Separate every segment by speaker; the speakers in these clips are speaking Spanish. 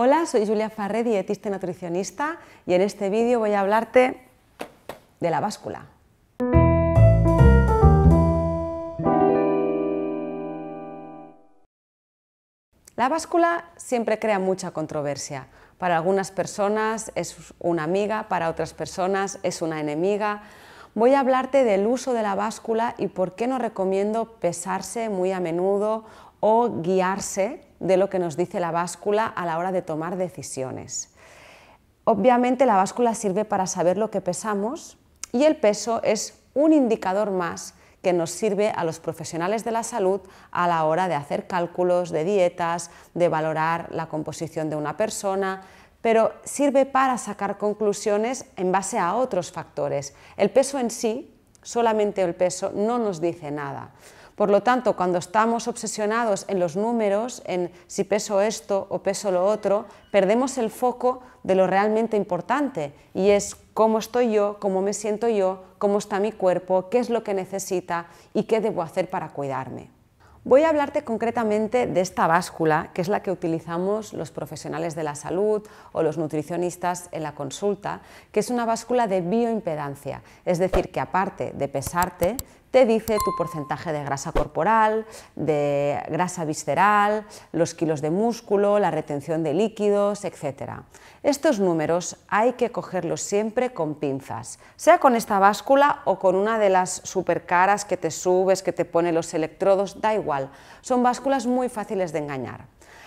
Speaker 1: Hola, soy Julia Farré, dietista y nutricionista, y en este vídeo voy a hablarte de la báscula. La báscula siempre crea mucha controversia. Para algunas personas es una amiga, para otras personas es una enemiga. Voy a hablarte del uso de la báscula y por qué no recomiendo pesarse muy a menudo o guiarse de lo que nos dice la báscula a la hora de tomar decisiones. Obviamente la báscula sirve para saber lo que pesamos y el peso es un indicador más que nos sirve a los profesionales de la salud a la hora de hacer cálculos de dietas, de valorar la composición de una persona, pero sirve para sacar conclusiones en base a otros factores. El peso en sí Solamente el peso no nos dice nada. Por lo tanto, cuando estamos obsesionados en los números, en si peso esto o peso lo otro, perdemos el foco de lo realmente importante y es cómo estoy yo, cómo me siento yo, cómo está mi cuerpo, qué es lo que necesita y qué debo hacer para cuidarme. Voy a hablarte concretamente de esta báscula, que es la que utilizamos los profesionales de la salud o los nutricionistas en la consulta, que es una báscula de bioimpedancia, es decir, que aparte de pesarte, te dice tu porcentaje de grasa corporal, de grasa visceral, los kilos de músculo, la retención de líquidos, etc. Estos números hay que cogerlos siempre con pinzas, sea con esta báscula o con una de las supercaras que te subes, que te pone los electrodos, da igual, son básculas muy fáciles de engañar.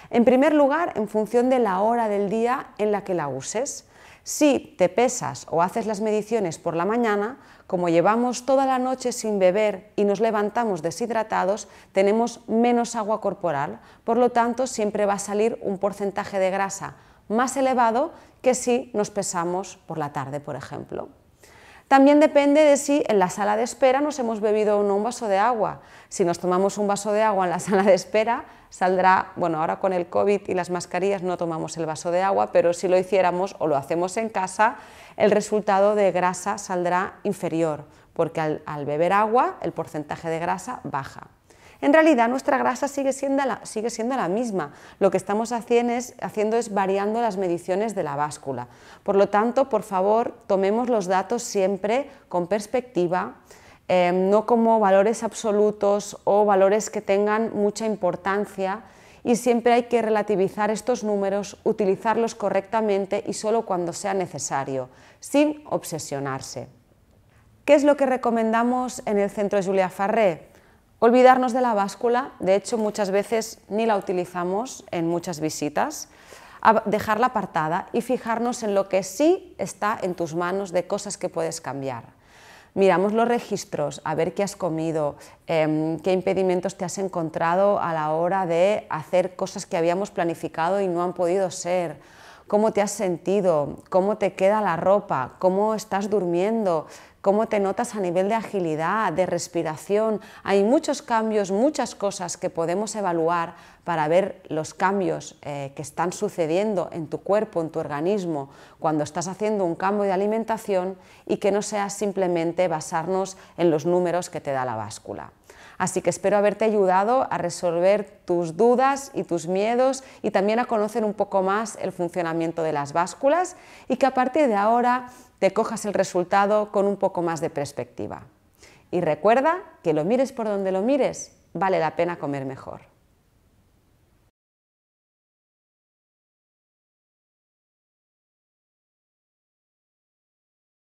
Speaker 1: En primer lugar, en función de la hora del día en la que la uses. Si te pesas o haces las mediciones por la mañana, como llevamos toda la noche sin beber y nos levantamos deshidratados, tenemos menos agua corporal, por lo tanto siempre va a salir un porcentaje de grasa más elevado que si nos pesamos por la tarde, por ejemplo. También depende de si en la sala de espera nos hemos bebido o no un vaso de agua. Si nos tomamos un vaso de agua en la sala de espera, saldrá, bueno, ahora con el COVID y las mascarillas no tomamos el vaso de agua, pero si lo hiciéramos o lo hacemos en casa, el resultado de grasa saldrá inferior, porque al, al beber agua el porcentaje de grasa baja en realidad nuestra grasa sigue siendo la, sigue siendo la misma. Lo que estamos haciendo es, variando las mediciones de la báscula. Por lo tanto, por favor, tomemos los datos siempre con perspectiva, em, no como valores absolutos o valores que tengan mucha importancia y siempre hay que relativizar estos números, utilizarlos correctamente y solo cuando sea necesario, sin obsesionarse. ¿Qué es lo que recomendamos en el Centro de Julia Farré? Olvidarnos de la báscula, de hecho muchas veces ni la utilizamos en muchas visitas, dejarla apartada y fijarnos en lo que sí está en tus manos de cosas que puedes cambiar. Miramos los registros, a ver qué has comido, em, qué impedimentos te has encontrado a la hora de hacer cosas que habíamos planificado y no han podido ser, cómo te has sentido, cómo te queda la ropa, cómo estás durmiendo, cómo te notas a nivel de agilidad, de respiración. Hay muchos cambios, muchas cosas que podemos evaluar para ver los cambios eh, que están sucediendo en tu cuerpo, en tu organismo, cuando estás haciendo un cambio de alimentación y que no sea simplemente basarnos en los números que te da la báscula. Así que espero haberte ayudado a resolver tus dudas y tus miedos y también a conocer un poco más el funcionamiento de las básculas y que a partir de ahora te cojas el resultado con un poco más de perspectiva. Y recuerda que lo mires por donde lo mires, vale la pena comer mejor.